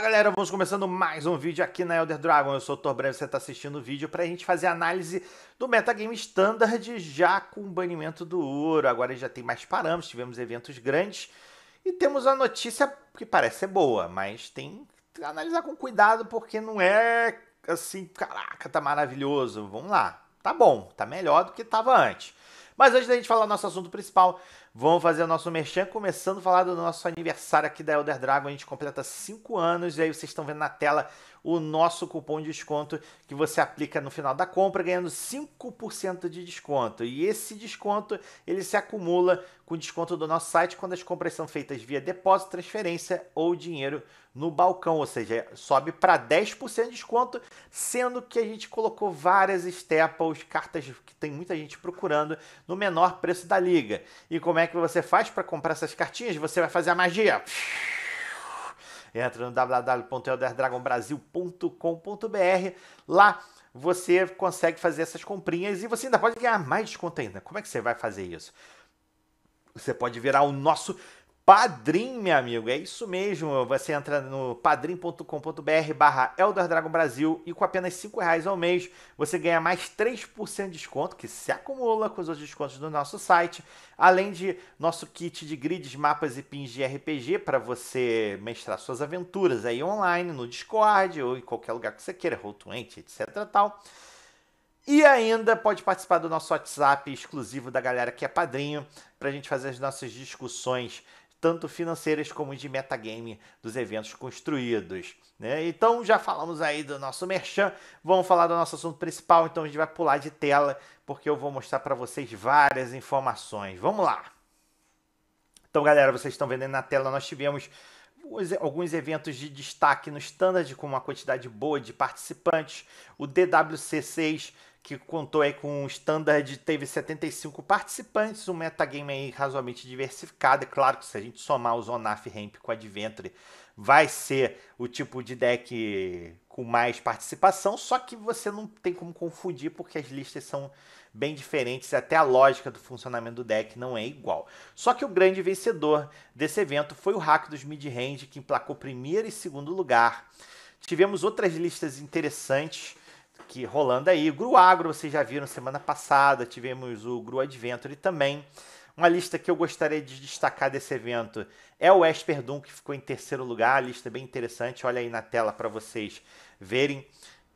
Fala galera, vamos começando mais um vídeo aqui na Elder Dragon. Eu sou o Tor Breve, você está assistindo o vídeo para a gente fazer análise do metagame standard já com o banimento do ouro. Agora já tem mais parâmetros, tivemos eventos grandes e temos a notícia que parece ser boa, mas tem que analisar com cuidado porque não é assim, caraca, tá maravilhoso. Vamos lá, tá bom, tá melhor do que estava antes. Mas antes da gente falar do nosso assunto principal, vamos fazer o nosso merchan, começando a falar do nosso aniversário aqui da Elder Dragon. A gente completa 5 anos, e aí vocês estão vendo na tela o nosso cupom de desconto que você aplica no final da compra, ganhando 5% de desconto. E esse desconto ele se acumula com desconto do nosso site quando as compras são feitas via depósito, transferência ou dinheiro no balcão, ou seja, sobe para 10% de desconto, sendo que a gente colocou várias staples, cartas que tem muita gente procurando no menor preço da liga. E como é que você faz para comprar essas cartinhas? Você vai fazer a magia. Entra no www.elderdragonbrasil.com.br. Lá você consegue fazer essas comprinhas e você ainda pode ganhar mais desconto ainda. Como é que você vai fazer isso? Você pode virar o nosso Padrim, meu amigo, é isso mesmo. Você entra no padrim.com.br barra Eldor Dragon Brasil e com apenas 5 reais ao mês você ganha mais 3% de desconto, que se acumula com os outros descontos do nosso site, além de nosso kit de grids, mapas e pins de RPG para você mestrar suas aventuras aí online, no Discord ou em qualquer lugar que você queira, Roll20, etc tal. E ainda pode participar do nosso WhatsApp exclusivo da galera que é padrinho, para a gente fazer as nossas discussões tanto financeiras como de metagame dos eventos construídos. Né? Então já falamos aí do nosso merchan, vamos falar do nosso assunto principal, então a gente vai pular de tela porque eu vou mostrar para vocês várias informações. Vamos lá! Então, galera, vocês estão vendo aí na tela, nós tivemos alguns eventos de destaque no Standard com uma quantidade boa de participantes. O DWC6 que contou aí com um standard, teve 75 participantes, um metagame aí razoavelmente diversificado. É claro que se a gente somar o Zonaf Ramp com o Adventure, vai ser o tipo de deck com mais participação, só que você não tem como confundir porque as listas são bem diferentes, até a lógica do funcionamento do deck não é igual. Só que o grande vencedor desse evento foi o Hack dos Midrange, que emplacou primeiro e segundo lugar. Tivemos outras listas interessantes, rolando aí. Gru Agro, vocês já viram semana passada, tivemos o Gru Adventure também. Uma lista que eu gostaria de destacar desse evento é o Esper Doom, que ficou em terceiro lugar, a lista é bem interessante, olha aí na tela para vocês verem.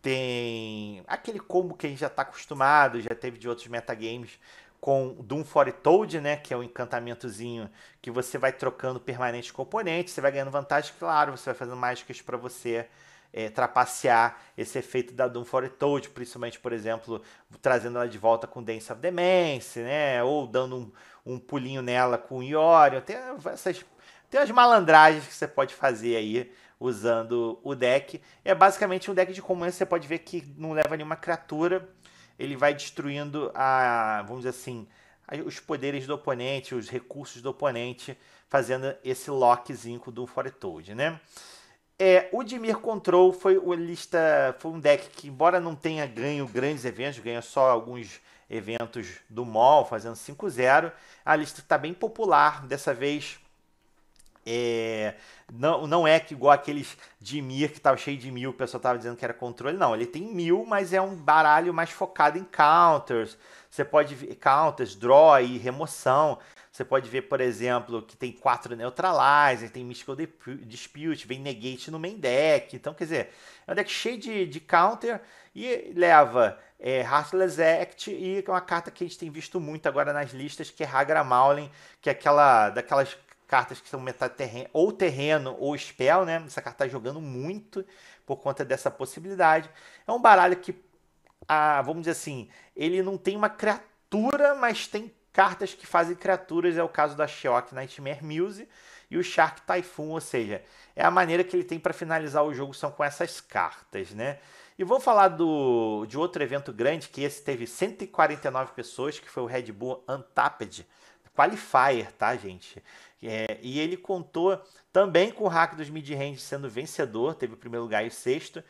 Tem aquele combo que a gente já está acostumado, já teve de outros metagames, com Doom Foretold, né, que é um encantamentozinho que você vai trocando permanente componentes, você vai ganhando vantagem, claro, você vai fazendo mágicas para você é, trapacear esse efeito da Doom Foretold, principalmente, por exemplo, trazendo ela de volta com Dance of Demence, né? Ou dando um, um pulinho nela com Yorion. Tem essas tem as malandragens que você pode fazer aí usando o deck. É basicamente um deck de comum, você pode ver que não leva nenhuma criatura. Ele vai destruindo a, vamos dizer assim, os poderes do oponente, os recursos do oponente, fazendo esse lockzinho do Foretold, né? É, o Dimir Control foi o lista, foi um deck que embora não tenha ganho grandes eventos, ganha só alguns eventos do mall, fazendo 5-0. A lista está bem popular dessa vez. É, não, não é que igual aqueles Dimir que estava cheio de mil, o pessoal estava dizendo que era controle. Não, ele tem mil, mas é um baralho mais focado em counters. Você pode counters, draw e remoção. Você pode ver, por exemplo, que tem quatro Neutralizer, tem Mystical Dispute, vem Negate no main deck. Então, quer dizer, é um deck cheio de, de counter e leva é, Heartless Act e é uma carta que a gente tem visto muito agora nas listas, que é Hagra Maulin, que é aquela daquelas cartas que são metade terreno, ou terreno ou spell, né? Essa carta tá jogando muito por conta dessa possibilidade. É um baralho que, ah, vamos dizer assim, ele não tem uma criatura, mas tem Cartas que fazem criaturas é o caso da Sheok Nightmare Muse e o Shark Typhoon, ou seja, é a maneira que ele tem para finalizar o jogo são com essas cartas, né? E vou falar do, de outro evento grande, que esse teve 149 pessoas, que foi o Red Bull Untapped Qualifier, tá, gente? É, e ele contou também com o hack dos Midrange sendo vencedor, teve o primeiro lugar e o sexto.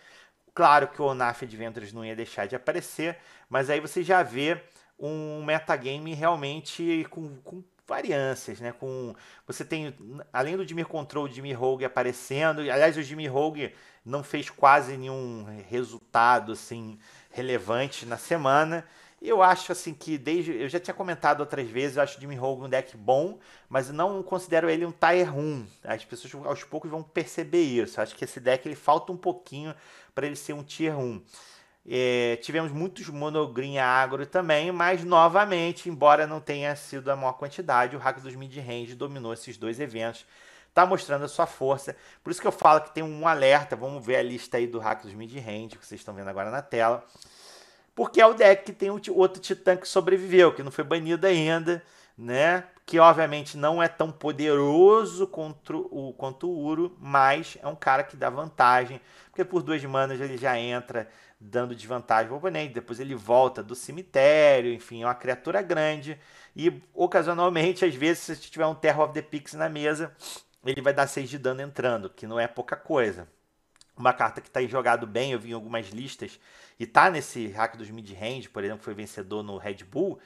Claro que o Onaf Adventures não ia deixar de aparecer, mas aí você já vê um metagame realmente com, com variâncias, né? Com você tem além do Dimir Control, Dimir Rogue aparecendo. Aliás, o Dimir Rogue não fez quase nenhum resultado assim relevante na semana. Eu acho assim que desde eu já tinha comentado outras vezes, eu acho o Dimir Rogue um deck bom, mas não considero ele um tier 1. As pessoas aos poucos vão perceber isso. Eu acho que esse deck ele falta um pouquinho para ele ser um tier 1. É, tivemos muitos monogrinha agro também, mas novamente, embora não tenha sido a maior quantidade, o Hack dos mid-range dominou esses dois eventos, está mostrando a sua força. Por isso que eu falo que tem um alerta, vamos ver a lista aí do Hack dos mid-range, que vocês estão vendo agora na tela. Porque é o deck que tem outro titã que sobreviveu, que não foi banido ainda, né? que obviamente não é tão poderoso contra o, quanto o Uro, mas é um cara que dá vantagem, porque por duas manas ele já entra dando desvantagem ao oponente, depois ele volta do cemitério, enfim, é uma criatura grande, e ocasionalmente, às vezes, se tiver um Terror of the Pix na mesa, ele vai dar 6 de dano entrando, que não é pouca coisa. Uma carta que está jogado bem, eu vi em algumas listas, e tá nesse hack dos mid-range, por exemplo, foi vencedor no Red Bull,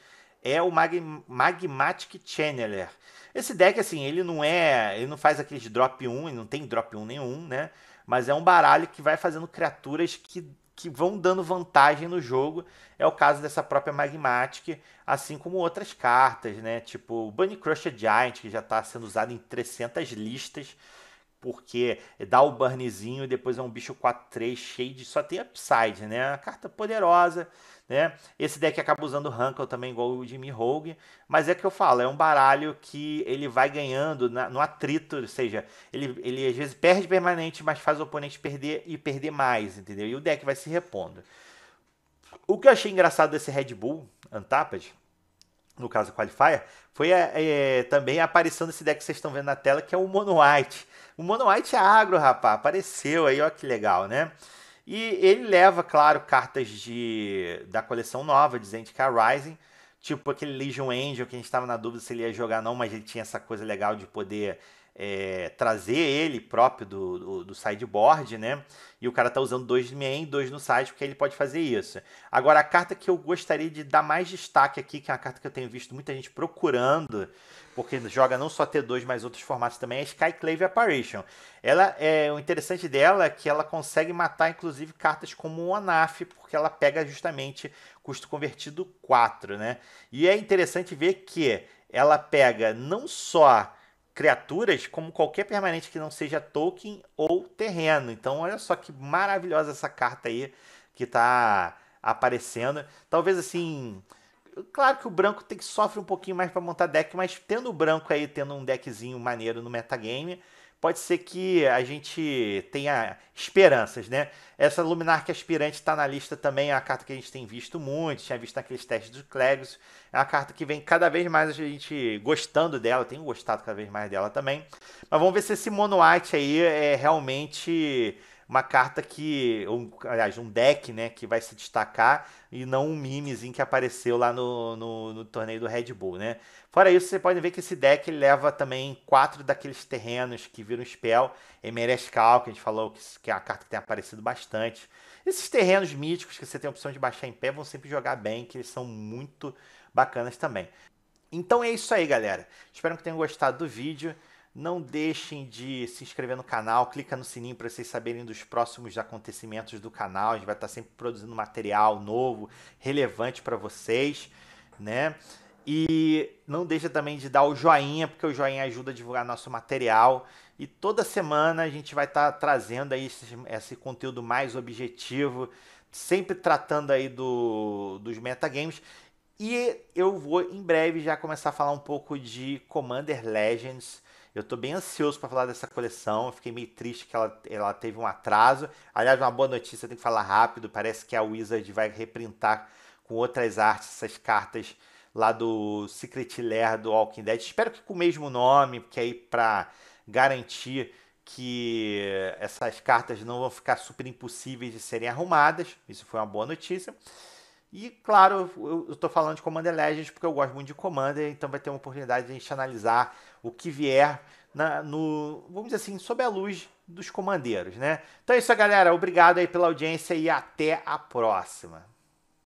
é o Mag Magmatic Channeler. Esse deck, assim, ele não é. Ele não faz aqueles drop 1, ele não tem drop 1 nenhum, né? Mas é um baralho que vai fazendo criaturas que, que vão dando vantagem no jogo. É o caso dessa própria Magmatic, assim como outras cartas, né? Tipo o Bunny Crusher é Giant, que já está sendo usado em 300 listas, porque dá o burnzinho e depois é um bicho 4-3 cheio de. só tem upside, né? É uma carta poderosa né? Esse deck acaba usando Rankle também, igual o Jimmy Rogue. Mas é que eu falo, é um baralho que ele vai ganhando na, no atrito, ou seja, ele, ele às vezes perde permanente, mas faz o oponente perder e perder mais, entendeu? E o deck vai se repondo. O que eu achei engraçado desse Red Bull Untapped, no caso Qualifier, foi é, também a aparição desse deck que vocês estão vendo na tela, que é o Mono White. O Mono White é agro, rapaz, apareceu aí, ó que legal, né? E ele leva, claro, cartas de da coleção nova, dizendo que é a Rising, tipo aquele Legion Angel que a gente estava na dúvida se ele ia jogar não, mas ele tinha essa coisa legal de poder é, trazer ele próprio do, do, do, sideboard, né? E o cara tá usando dois main, dois no side, porque ele pode fazer isso. Agora, a carta que eu gostaria de dar mais destaque aqui, que é uma carta que eu tenho visto muita gente procurando, porque joga não só T2, mas outros formatos também, é Skyclave Apparition. Ela é o interessante dela é que ela consegue matar inclusive cartas como o Anaf, porque ela pega justamente custo convertido 4, né? E é interessante ver que ela pega não só criaturas como qualquer permanente que não seja token ou terreno. Então, olha só que maravilhosa essa carta aí que tá aparecendo. Talvez assim, claro que o branco tem que sofre um pouquinho mais para montar deck, mas tendo o branco aí tendo um deckzinho maneiro no metagame, pode ser que a gente tenha esperanças, né? Essa luminar que é aspirante está na lista também, é uma carta que a gente tem visto muito, tinha visto naqueles testes dos clegos. É uma carta que vem cada vez mais a gente gostando dela, tenho gostado cada vez mais dela também. Mas vamos ver se esse Mono White aí é realmente uma carta que, um, aliás, um deck, né, que vai se destacar e não um mimezinho que apareceu lá no, no, no torneio do Red Bull, né? Fora isso, você pode ver que esse deck leva também quatro daqueles terrenos que viram spell, Emerescal, que a gente falou que, que é a carta que tem aparecido bastante. Esses terrenos míticos que você tem a opção de baixar em pé vão sempre jogar bem, que eles são muito bacanas também. Então é isso aí, galera. Espero que tenham gostado do vídeo. Não deixem de se inscrever no canal, clica no sininho para vocês saberem dos próximos acontecimentos do canal. A gente vai estar tá sempre produzindo material novo, relevante para vocês, né? E não deixa também de dar o joinha, porque o joinha ajuda a divulgar nosso material. E toda semana a gente vai estar tá trazendo aí esse, esse conteúdo mais objetivo, sempre tratando aí do, dos metagames. E eu vou em breve já começar a falar um pouco de Commander Legends eu estou bem ansioso para falar dessa coleção. Eu fiquei meio triste que ela, ela teve um atraso. Aliás, uma boa notícia, tem que falar rápido. Parece que a Wizard vai reprintar com outras artes essas cartas lá do Secret Lair do Walking Dead. Espero que com o mesmo nome, porque aí para garantir que essas cartas não vão ficar super impossíveis de serem arrumadas. Isso foi uma boa notícia. E, claro, eu estou falando de Commander Legends porque eu gosto muito de Commander, então vai ter uma oportunidade de a gente analisar o que vier na, no, vamos dizer assim, sob a luz dos comandeiros, né? Então é isso, galera. Obrigado aí pela audiência e até a próxima.